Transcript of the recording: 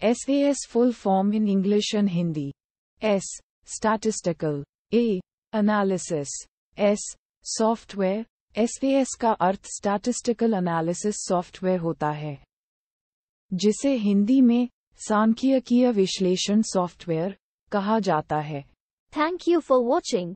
SAS full form in English and Hindi. S. Statistical. A. Analysis. S. Software. SAS का अर्थ statistical analysis software होता है जिसे हिंदी में सांख्यिकीय विश्लेषण सॉफ्टवेयर कहा जाता है थैंक यू फॉर वॉचिंग